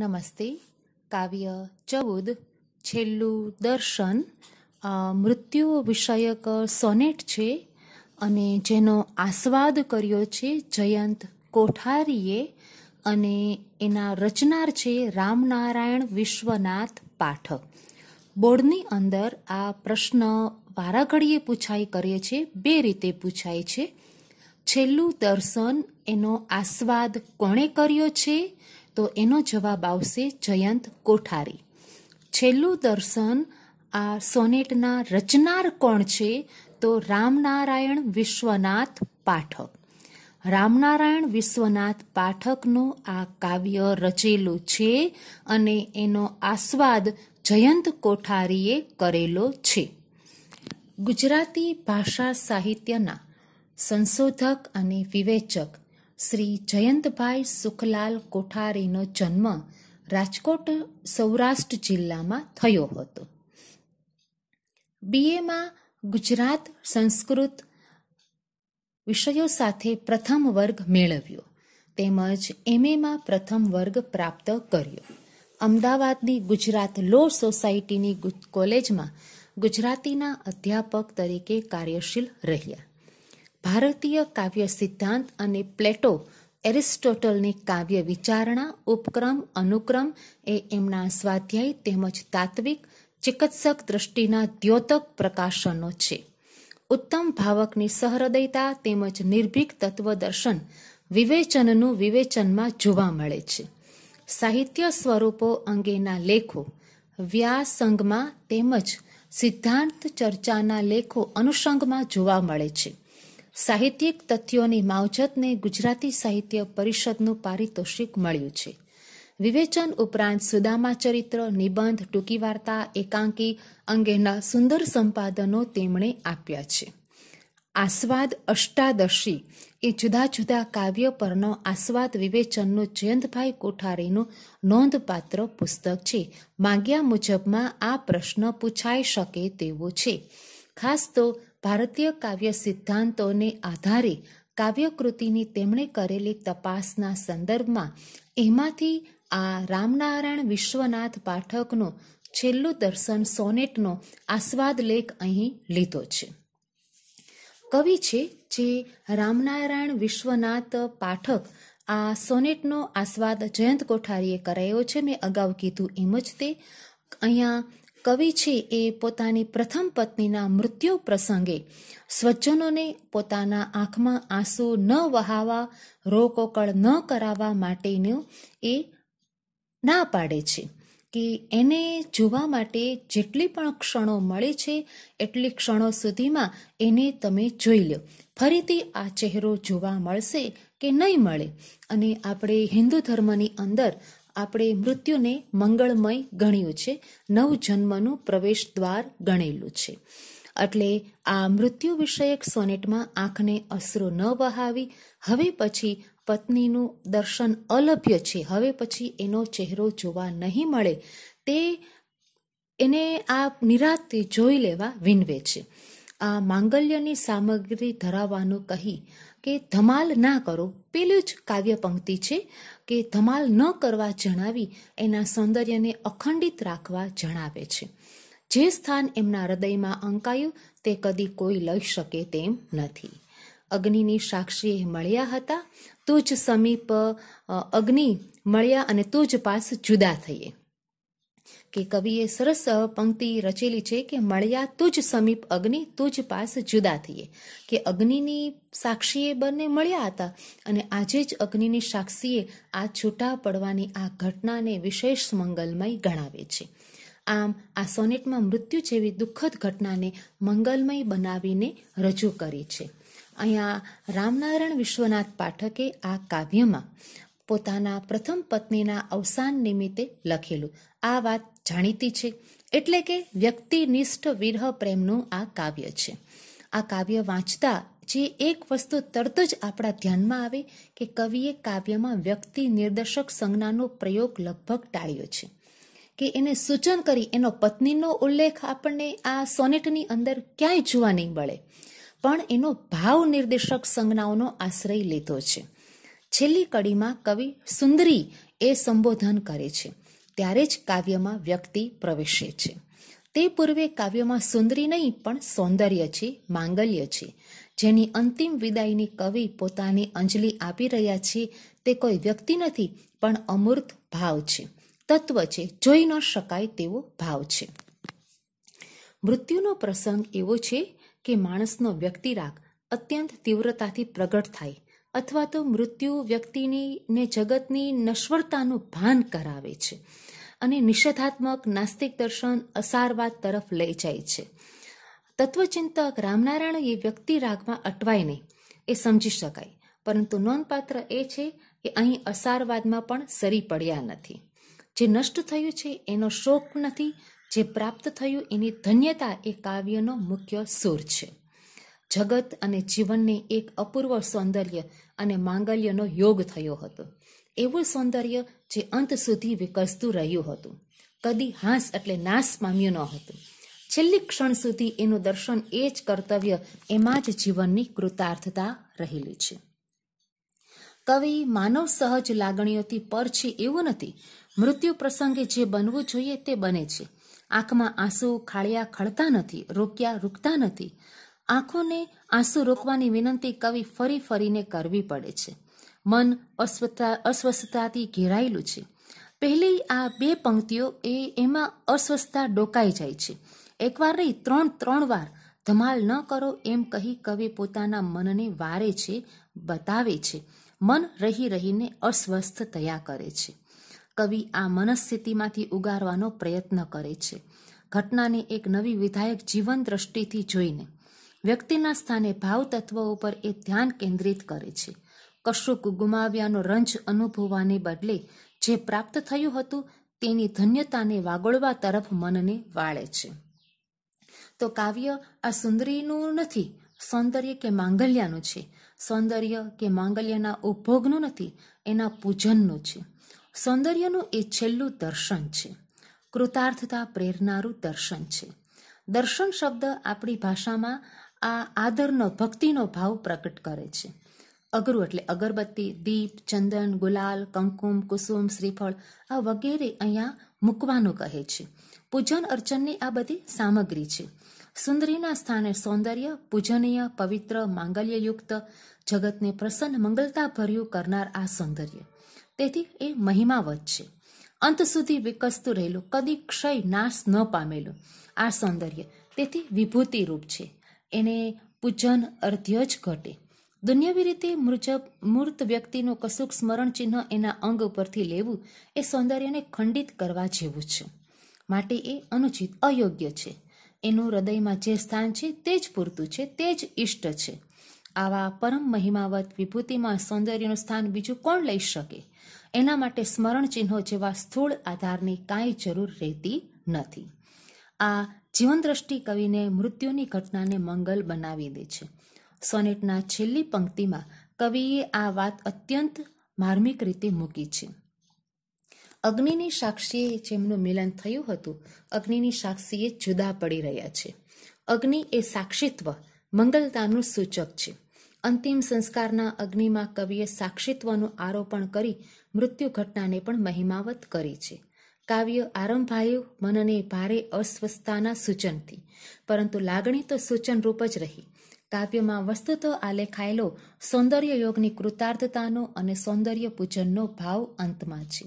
નમસ્તે કાવ્ય ચૌદ છેલ્લું દર્શન મૃત્યુ વિષયક સોનેટ છે અને જેનો આસ્વાદ કર્યો છે જયંત કોઠારીએ અને એના રચનાર છે રામનારાયણ વિશ્વનાથ પાઠક બોર્ડની અંદર આ પ્રશ્ન વારાઘડીએ પૂછાય કરે છે બે રીતે પૂછાય છે છેલ્લું દર્શન એનો આસ્વાદ કોણે કર્યો છે તો એનો જવાબ આવશે જયંત કોઠારી છેલ્લું દર્શન આ સોનેટના રચનાર કોણ છે તો રામનારાયણ વિશ્વનાથ પાઠક રામનારાયણ વિશ્વનાથ પાઠકનું આ કાવ્ય રચેલું છે અને એનો આસ્વાદ જયંત કોઠારીએ કરેલો છે ગુજરાતી ભાષા સાહિત્યના સંશોધક અને વિવેચક શ્રી જયંતભાઈ સુખલાલ કોઠારીનો જન્મ રાજકોટ સૌરાષ્ટ્ર જિલ્લામાં થયો હતો બીએમાં ગુજરાત સંસ્કૃત વિષયો સાથે પ્રથમ વર્ગ મેળવ્યો તેમજ એમએમાં પ્રથમ વર્ગ પ્રાપ્ત કર્યો અમદાવાદની ગુજરાત લો સોસાયટીની કોલેજમાં ગુજરાતીના અધ્યાપક તરીકે કાર્યશીલ રહ્યા ભારતીય કાવ્ય સિદ્ધાંત અને પ્લેટો એરિસ્ટોટલની કાવ્ય વિચારણા ઉપક્રમ અનુક્રમ એ એમના સ્વાધ્યાય તેમજ તાત્વિક ચિકિત્સક દ્રષ્ટિના દ્યોતક પ્રકાશનો છે ઉત્તમ ભાવકની સહૃદયતા તેમજ નિર્ભીક તત્વદર્શન વિવેચનનું વિવેચનમાં જોવા મળે છે સાહિત્ય સ્વરૂપો અંગેના લેખો વ્યાસંગમાં તેમજ સિદ્ધાંત ચર્ચાના લેખો અનુષંગમાં જોવા મળે છે સાહિત્યિક તથ્યોની માવજતને ગુજરાતી સાહિત્ય પરિષદનું પારિતોષિક મળ્યું છે વિવેચન ઉપરાંત સુદામા ચરિત્ર નિબંધ ટૂંકી વાર્તા એકાંકી અંગેના સુંદર સંપાદનો તેમણે આપ્યા છે આસ્વાદ અષ્ટાદશી એ જુદા જુદા કાવ્ય પરનો આસ્વાદ વિવેચનનું જયંતભાઈ કોઠારીનું નોંધપાત્ર પુસ્તક છે માગ્યા મુજબમાં આ પ્રશ્ન પૂછાઈ શકે તેવો છે ખાસ તો ભારતીય કાવ્ય સિદ્ધાંતોને આધારે કાવ્યકૃતિની તેમણે કરેલી તપાસના સંદર્ભમાં એમાંથી આ રામનારાયણ વિશ્વનાથ પાઠકનો છેલ્લું દર્શન સોનેટનો આસ્વાદ લેખ અહીં લીધો છે કવિ છે જે રામનારાયણ વિશ્વનાથ પાઠક આ સોનેટનો આસ્વાદ જયંત કોઠારીએ કરાયો છે મેં અગાઉ કીધું એમ જ તે અહીંયા કવિ છે એ પોતાની પ્રથમ પત્નીના મૃત્યુ પ્રસંગે સ્વજનોને પોતાના આંખમાં આંસુ ન વહાવા રોકોકળ ન કરાવવા માટેનું એ ના પાડે છે કે એને જોવા માટે જેટલી પણ ક્ષણો મળે છે એટલી ક્ષણો સુધીમાં એને તમે જોઈ લો ફરીથી આ ચહેરો જોવા મળશે કે નહીં મળે અને આપણે હિન્દુ ધર્મની અંદર આપણે મૃત્યુને મંગળમય ગણ્યું છે નવજન્મનું પ્રવેશ દ્વાર ગણેલું છે એટલે આ મૃત્યુ વિષયક સોનેટમાં આંખને અશ્રુ ન વહાવી હવે પછી પત્નીનું દર્શન અલભ્ય છે હવે પછી એનો ચહેરો જોવા નહીં મળે તે એને આ નિરાતે જોઈ લેવા વિનવે છે આ માંગલ્યની સામગ્રી ધરાવવાનું કહી કે ધમાલ ના કરો પેલું જ કાવ્ય પંક્તિ છે કે ધમાલ ન કરવા જણાવી એના સૌંદર્યને અખંડિત રાખવા જણાવે છે જે સ્થાન એમના હૃદયમાં અંકાયું તે કદી કોઈ લઈ શકે તેમ નથી અગ્નિની સાક્ષીએ મળ્યા હતા તું જ સમીપ અગ્નિ મળ્યા અને તું જ પાસ જુદા થઈએ કે કવિએ સરસ પંક્તિ રચેલી છે કે મળ્યા તુજ સમીપ અગ્નિ તુજ પાસ જુદા થઈએ કે અગ્નિની સાક્ષીએ બંને મળ્યા હતા અને આજે જ અગ્નિની સાક્ષીએ આ છૂટા પડવાની આ ઘટનાને વિશેષ મંગલમય ગણાવે છે આમ આ સોનેટમાં મૃત્યુ જેવી દુઃખદ ઘટનાને મંગલમય બનાવીને રજૂ કરી છે અહીંયા રામનારાયણ વિશ્વનાથ પાઠકે આ કાવ્યમાં પોતાના પ્રથમ પત્નીના અવસાન નિમિત્તે લખેલું આ વાત જાણીતી છે એટલે કે વ્યક્તિનિષ્ઠ વિરહ પ્રેમનું આ કાવ્ય છે આ કાવ્ય વાંચતા જે એક વસ્તુ તરત જ આપણા ધ્યાનમાં આવે કે કવિએ કાવ્યમાં વ્યક્તિ નિર્દેશક સંજ્ઞાનો પ્રયોગ લગભગ ટાળ્યો છે કે એને સૂચન કરી એનો પત્નીનો ઉલ્લેખ આપણને આ સોનેટની અંદર ક્યાંય જોવા નહીં મળે પણ એનો ભાવ નિર્દેશક સંજ્ઞાઓનો આશ્રય લીધો છે છેલ્લી કડીમાં કવિ સુંદરી એ સંબોધન કરે છે ત્યારે જ કાવ્યમાં વ્યક્તિ પ્રવેશે છે તે પૂર્વે કાવ્યમાં સુંદરી નહીં પણ સૌંદર્ય છે માંગલ્ય છે જેની અંતિમ વિદાયની કવિ પોતાની અંજલિ આપી રહ્યા છે તે કોઈ વ્યક્તિ નથી પણ અમૂર્ત ભાવ છે તત્વ છે જોઈ ન શકાય તેવો ભાવ છે મૃત્યુનો પ્રસંગ એવો છે કે માણસનો વ્યક્તિરાગ અત્યંત તીવ્રતાથી પ્રગટ થાય અથવા તો મૃત્યુ વ્યક્તિની ને જગતની નશ્વરતાનું ભાન કરાવે છે અને નિષેધાત્મક નાસ્તિક દર્શન અસારવાદ તરફ લઈ જાય છે તત્વચિંતક રામનારાયણ એ વ્યક્તિ રાગમાં અટવાય નહીં એ સમજી શકાય પરંતુ નોંધપાત્ર એ છે કે અહીં અસારવાદમાં પણ સરી પડ્યા નથી જે નષ્ટ થયું છે એનો શોક નથી જે પ્રાપ્ત થયું એની ધન્યતા એ કાવ્યનો મુખ્ય સૂર છે જગત અને જીવનને એક અપૂર્વ સૌંદર્ય અને માંગલ્યનો યોગ થયો હતો એવું સૌંદર્ય જે અંત સુધી વિકસતું રહ્યું હતું કદી હાસ એટલે નાશ પામ્યું ન હતું છેલ્લી ક્ષણ સુધી એનું દર્શન એ જ કર્તવ્ય એમાં જ જીવનની કૃતાર્થતા રહેલી છે કવિ માનવ સહજ લાગણીઓથી પર છે એવું નથી મૃત્યુ પ્રસંગે જે બનવું જોઈએ તે બને છે આંખમાં આંસુ ખાળિયા ખળતા નથી રોક્યા રૂકતા નથી આંખોને આંસુ રોકવાની વિનંતી કવિ ફરી ફરીને કરવી પડે છે મન અસ્વતા અસ્વસ્થતાથી ઘેરાયેલું છે પહેલી આ બે પંક્તિઓ એ એમાં અસ્વસ્થતા ડોકાઈ જાય છે એકવાર નહીં ત્રણ ત્રણ વાર ધમાલ ન કરો એમ કહી કવિ પોતાના મનને વારે છે બતાવે છે મન રહી રહીને અસ્વસ્થ થયા કરે છે કવિ આ મનસ્થિતિમાંથી ઉગારવાનો પ્રયત્ન કરે છે ઘટનાને એક નવી વિધાયક જીવન દ્રષ્ટિથી જોઈને વ્યક્તિના સ્થાને ભાવ તત્વો ઉપર એ ધ્યાન કેન્દ્રિત કરે છે કશુંક ગુમાવ્યાનો રંજ અનુભવવાને બદલે જે પ્રાપ્ત થયું હતું તેની ધન્યતાને વાગોળવા તરફ મનને વાળે છે તો કાવ્ય આ સુંદરીનું નથી સૌંદર્ય કે માંગલ્યાનું છે સૌંદર્ય કે માંગલ્યના ઉપભોગનું નથી એના પૂજનનું છે સૌંદર્યનું એ છેલ્લું દર્શન છે કૃતાર્થતા પ્રેરનારું દર્શન છે દર્શન શબ્દ આપણી ભાષામાં આ આદરનો ભક્તિનો ભાવ પ્રકટ કરે છે અગરું એટલે અગરબત્તી દીપ ચંદન ગુલાલ કંકુમ કુસુમ શ્રીફળ આ વગેરે અહીંયા મૂકવાનું કહે છે પૂજન અર્ચનની આ બધી સામગ્રી છે સુંદરીના સ્થાને સૌંદર્ય પૂજનીય પવિત્ર માંગલ્યયુક્ત જગતને પ્રસન્ન મંગલતાભર્યું કરનાર આ સૌંદર્ય તેથી એ મહિમાવત છે અંત સુધી વિકસતું રહેલું કદી ક્ષય નાશ ન પામેલું આ સૌંદર્ય તેથી વિભૂતિ રૂપ છે એને પૂજન અર્ધ્ય જ ઘટે દુનિયાવી રીતે મૃજબ મૂર્ત વ્યક્તિનું કશુંક સ્મરણ ચિહ્ન એના અંગ ઉપરથી લેવું એ સૌંદર્યને ખંડિત કરવા જેવું છે માટે એ અનુચિત અયોગ્ય છે એનું હૃદયમાં જે સ્થાન છે તે જ પૂરતું છે તે જ ઇષ્ટ છે આવા પરમ મહિમાવત વિભૂતિમાં સૌંદર્યનું સ્થાન બીજું કોણ લઈ શકે એના માટે સ્મરણ ચિહ્નો જેવા સ્થૂળ આધારની કાંઈ જરૂર રહેતી નથી આ જીવનદ્રષ્ટિ કવિને મૃત્યુની ઘટનાને મંગલ બનાવી દે છે સોનેટના છેલ્લી પંક્તિમાં કવિએ આ વાત અત્યંત માર્મિક રીતે મૂકી છે અગ્નિની સાક્ષીએ જેમનું મિલન થયું હતું અગ્નિની સાક્ષીએ જુદા પડી રહ્યા છે અગ્નિ એ સાક્ષિત્વ મંગલતાનું સૂચક છે અંતિમ સંસ્કારના અગ્નિમાં કવિએ સાક્ષિત્વનું આરોપણ કરી મૃત્યુ ઘટનાને પણ મહિમાવત કરી છે કાવ્ય આરંભાયું મનને ભારે અસ્વસ્થતાના સૂચનથી પરંતુ લાગણી તો સૂચનરૂપ જ રહી કાવ્યમાં વસ્તુતો આલેખાયેલો સૌંદર્ય યોગની કૃતાર્થતાનો અને સૌંદર્ય પૂજનનો ભાવ અંતમાં છે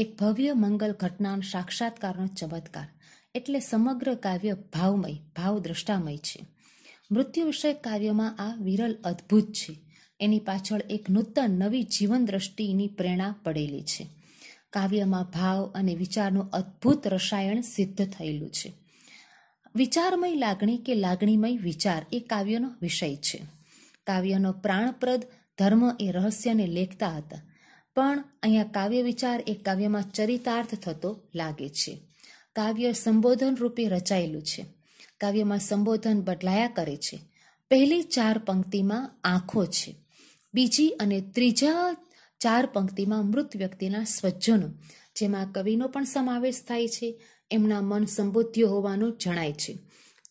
એક ભવ્ય મંગલ ઘટના સાક્ષાત્કારનો ચમત્કાર એટલે સમગ્ર કાવ્ય ભાવમય ભાવદ્રષ્ટામય છે મૃત્યુ વિષયક કાવ્યમાં આ વિરલ અદ્ભુત છે એની પાછળ એક નૂતન નવી જીવન દ્રષ્ટિની પ્રેરણા પડેલી છે કાવ્યમાં ભાવ અને વિચારનું અદ્ભુત રસાયણ સિદ્ધ થયેલું છે વિચારમય લાગણી કે લાગણીમય વિચાર એ કાવ્યનો વિષય છે કાવ્યનો પ્રાણપ્રદ ધર્મ એ રહસ્યને લેખતા હતા પણ અહીંયા કાવ્ય વિચાર એ કાવ્યમાં ચરિતાર્થ થતો લાગે છે કાવ્ય સંબોધન રૂપે રચાયેલું છે કાવ્યમાં સંબોધન બદલાયા કરે છે પહેલી ચાર પંક્તિમાં આંખો છે બીજી અને ત્રીજા ચાર પંક્તિમાં મૃત વ્યક્તિના સ્વજનો જેમાં કવિનો પણ સમાવેશ થાય છે એમના મન સંબોધ્ય હોવાનું જણાય છે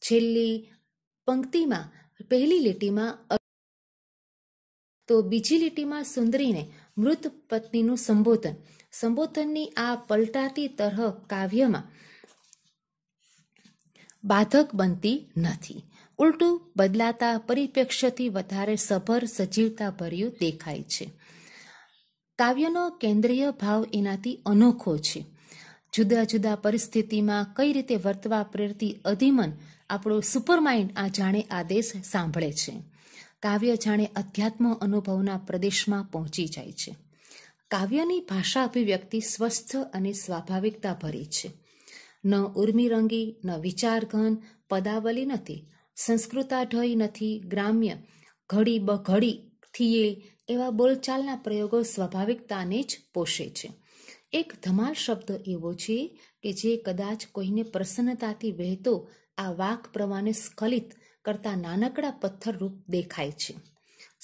છેલ્લી પંક્તિમાં પહેલી લીટીમાં તો બીજી લીટીમાં સુંદરીને મૃત પત્નીનું સંબોધન સંબોધનની આ પલટાતી તરહ કાવ્યમાં બાધક બનતી નથી ઉલટું બદલાતા પરિપ્રેક્ષ્યથી વધારે સભર સજીવતા ભર્યું દેખાય છે કાવ્યનો કેન્દ્રીય ભાવ એનાથી અનોખો છે જુદા જુદા પરિસ્થિતિમાં કઈ રીતે વર્તવા પ્રેરતી અધિમન આપણો સુપરમાઇન્ડ આ જાણે આદેશ સાંભળે છે કાવ્ય જાણે અધ્યાત્મ અનુભવના પ્રદેશમાં પહોંચી જાય છે કાવ્યની ભાષા અભિવ્યક્તિ સ્વસ્થ અને સ્વાભાવિકતા ભરી છે ન ઉર્મિરંગી ન વિચારઘન પદાવલી નથી સંસ્કૃતાઢય નથી ગ્રામ્ય ઘડી બ ઘડી થીએ એવા બોલચાલના પ્રયોગો સ્વાભાવિકતાને જ પોષે છે એક ધમાલ શબ્દ એવો છે કે જે કદાચ કોઈને પ્રસન્નતાથી વહેતો આ વાક પ્રવાહને સ્ખલિત કરતા નાનકડા પથ્થરરૂપ દેખાય છે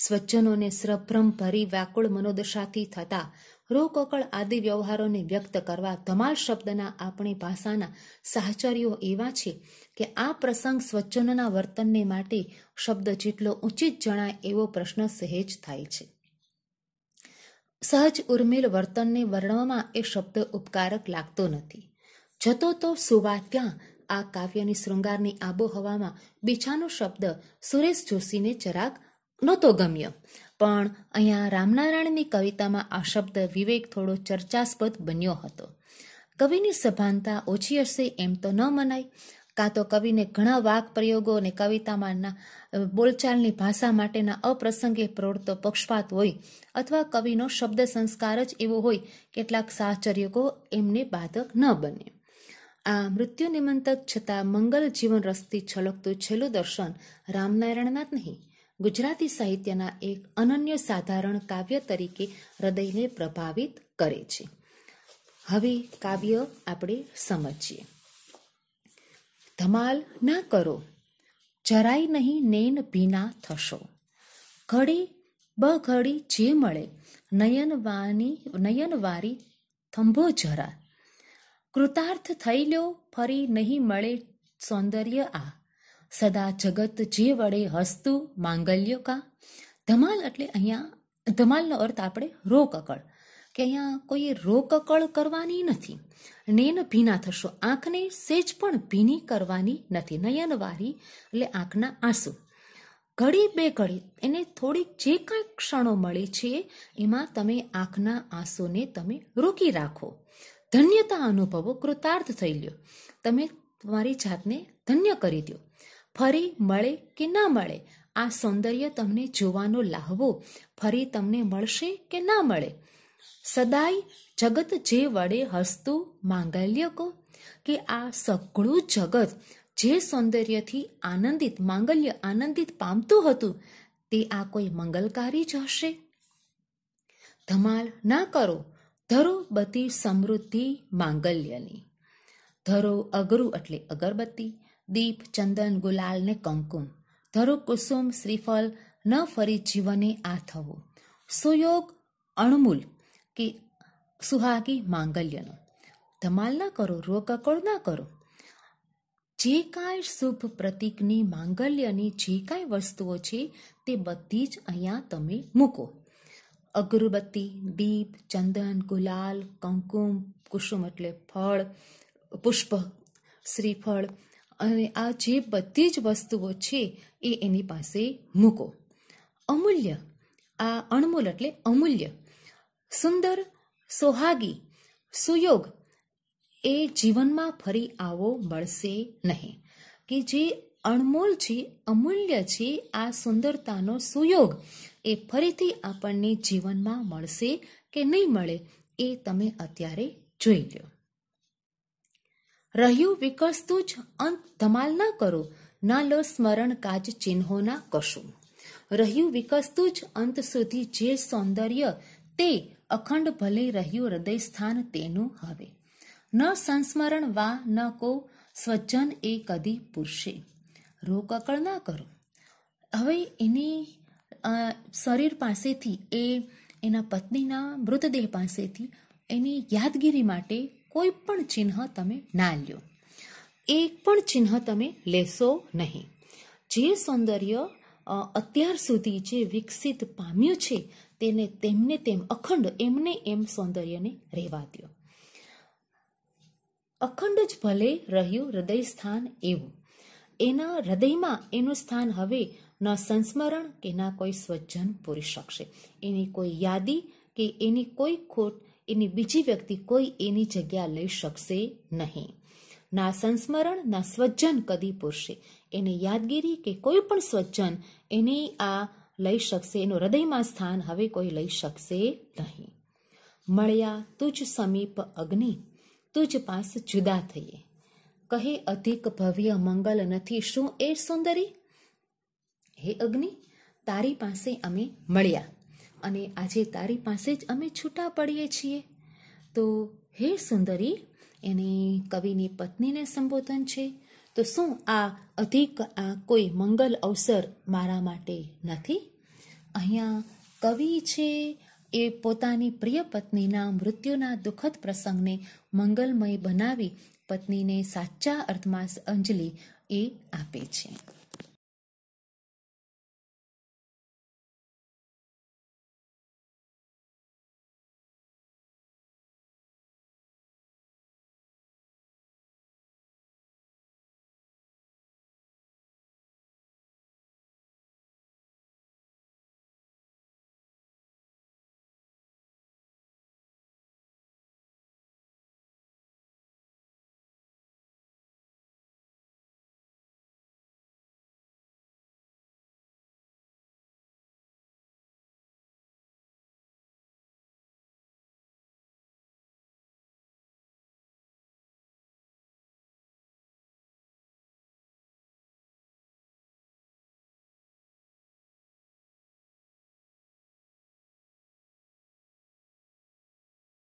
સ્વજનોને સ્રભ્રમ ભરી વ્યાકુળ મનોદશાથી થતા રોકકળ આદિ વ્યવહારોને વ્યક્ત કરવા ધમાલ શબ્દના આપણી ભાષાના સાહચર્યો એવા છે કે આ પ્રસંગ સ્વજનોના વર્તનને માટે શબ્દ જેટલો ઉચિત જણાય એવો પ્રશ્ન સહેજ થાય છે સહજ ઉર્મિલ વર્તનને વર્ણવામાં એ શબ્દ ઉપકારક લાગતો નથી જતો તો સુવા ત્યાં આ કાવ્યની શૃંગારની આબોહવામાં બીજાનો શબ્દ સુરેશ જોશીને જરાક નહોતો ગમ્યો પણ અહીંયા રામનારાયણની કવિતામાં આ શબ્દ વિવેક થોડો ચર્ચાસ્પદ બન્યો હતો કવિની સભાનતા ઓછી હશે એમ તો ન મનાય કાં તો કવિને ઘણા વાક પ્રયોગો અને કવિતામાં બોલચાલની ભાષા માટેના અપ્રસંગે પ્રવૃત્તો પક્ષપાત હોય અથવા કવિનો શબ્દ સંસ્કાર જ એવો હોય કેટલાક સાહચર્યકો એમને બાધક ન બને આ મૃત્યુ નિમંતક છતાં મંગલ જીવન રસથી છલકતું છેલ્લું દર્શન જ નહીં ગુજરાતી સાહિત્યના એક અનન્ય સાધારણ કાવ્ય તરીકે હૃદયને પ્રભાવિત કરે છે હવે કાવ્ય આપણે સમજીએ ધમાલ ના કરો જરાય નહીં નેન ભીના થશો ઘડી બ ઘડી જે મળે નયનવાની નયનવારી થંભો જરા કૃતાર્થ થઈ લ્યો ફરી નહીં મળે સૌંદર્ય આ સદા જગત જે વડે હસતું માંગલ્યો કા ધમાલ એટલે અહીંયા ધમાલનો અર્થ આપણે રોકકળ કે અહીંયા કોઈએ રોકકળ કરવાની નથી નેન ભીના થશો આંખને સેજ પણ ભીની કરવાની નથી નયનવારી એટલે આંખના આંસુ ઘડી બે ઘડી એને થોડીક જે કાંઈ ક્ષણો મળે છે એમાં તમે આંખના આંસુને તમે રોકી રાખો ધન્યતા અનુભવો કૃતાર્થ થઈ લ્યો તમે તમારી જાતને ધન્ય કરી દો ફરી મળે કે ના મળે આ સૌંદર્ય તમને જોવાનો લાહવો ફરી તમને મળશે કે ના મળે સદાય જગત જે વડે હસતું માંગલ્ય કો કે આ સઘળું જગત જે સૌંદર્યથી આનંદિત માંગલ્ય આનંદિત પામતું હતું તે આ કોઈ મંગલકારી જ હશે ધમાલ ના કરો ધરો બધી સમૃદ્ધિ માંગલ્યની ધરો અગરું એટલે અગરબત્તી દીપ ચંદન ગુલાલ ને કંકુમ ધરો કુસુમ શ્રીફળ ન ફરી જીવને આ થવું સુયોગ અણમૂલ કે સુહાગી માંગલ્યનો ધમાલ ના કરો રોકકળ ના કરો જે કાંઈ શુભ પ્રતિકની માંગલ્યની જે કાંઈ વસ્તુઓ છે તે બધી જ અહીંયા તમે મૂકો અગરબત્તી દીપ ચંદન ગુલાલ કંકુમ કુસુમ એટલે ફળ પુષ્પ શ્રીફળ અને આ જે બધી જ વસ્તુઓ છે એ એની પાસે મૂકો અમૂલ્ય આ અણમોલ એટલે અમૂલ્ય સુંદર સોહાગી સુયોગ એ જીવનમાં ફરી આવો મળશે નહીં કે જે અણમોલ છે અમૂલ્ય છે આ સુંદરતાનો સુયોગ એ ફરીથી આપણને જીવનમાં મળશે કે નહીં મળે એ તમે અત્યારે જોઈ લો રહ્યું વિકસતું જ અંત ધમાલ ના કરો ના લો સ્મરણ કાજ ચિહ્નોના કશું રહ્યું વિકસતું જ અંત સુધી જે સૌંદર્ય તે અખંડ ભલે રહ્યું હૃદય સ્થાન તેનું હવે ન સંસ્મરણ વા ન કો સ્વજન એ કદી પૂરશે અકળ ના કરો હવે એની શરીર પાસેથી એ એના પત્નીના મૃતદેહ પાસેથી એની યાદગીરી માટે કોઈ પણ ચિહ્ન તમે ના લ્યો એક પણ ચિહ્ન તમે લેશો નહીં જે સૌંદર્ય અત્યાર સુધી જે વિકસિત પામ્યું છે તેને તેમને તેમ અખંડ એમને એમ સૌંદર્યને રહેવા દો અખંડ જ ભલે રહ્યું હૃદય સ્થાન એવું એના હૃદયમાં એનું સ્થાન હવે ન સંસ્મરણ કે ના કોઈ સ્વજન પૂરી શકશે એની કોઈ યાદી કે એની કોઈ ખોટ એની બીજી વ્યક્તિ કોઈ એની જગ્યા લઈ શકશે નહીં ના સંસ્મરણ ના સ્વજન કદી પૂરશે એની યાદગીરી કે કોઈ પણ સ્વજન એની આ લઈ શકશે એનું હૃદયમાં સ્થાન હવે કોઈ લઈ શકશે નહીં મળ્યા તુજ સમીપ અગ્નિ તુજ પાસ જુદા થઈએ કહે અધિક ભવ્ય મંગલ નથી શું એ સુંદરી હે અગ્નિ તારી પાસે અમે મળ્યા અને આજે તારી પાસે જ અમે છૂટા પડીએ છીએ તો હે સુંદરી એની કવિની પત્નીને સંબોધન છે તો શું આ અધિક આ કોઈ મંગલ અવસર મારા માટે નથી અહીંયા કવિ છે એ પોતાની પ્રિય પત્નીના મૃત્યુના દુઃખદ પ્રસંગને મંગલમય બનાવી પત્નીને સાચા અર્થમાં અંજલિ એ આપે છે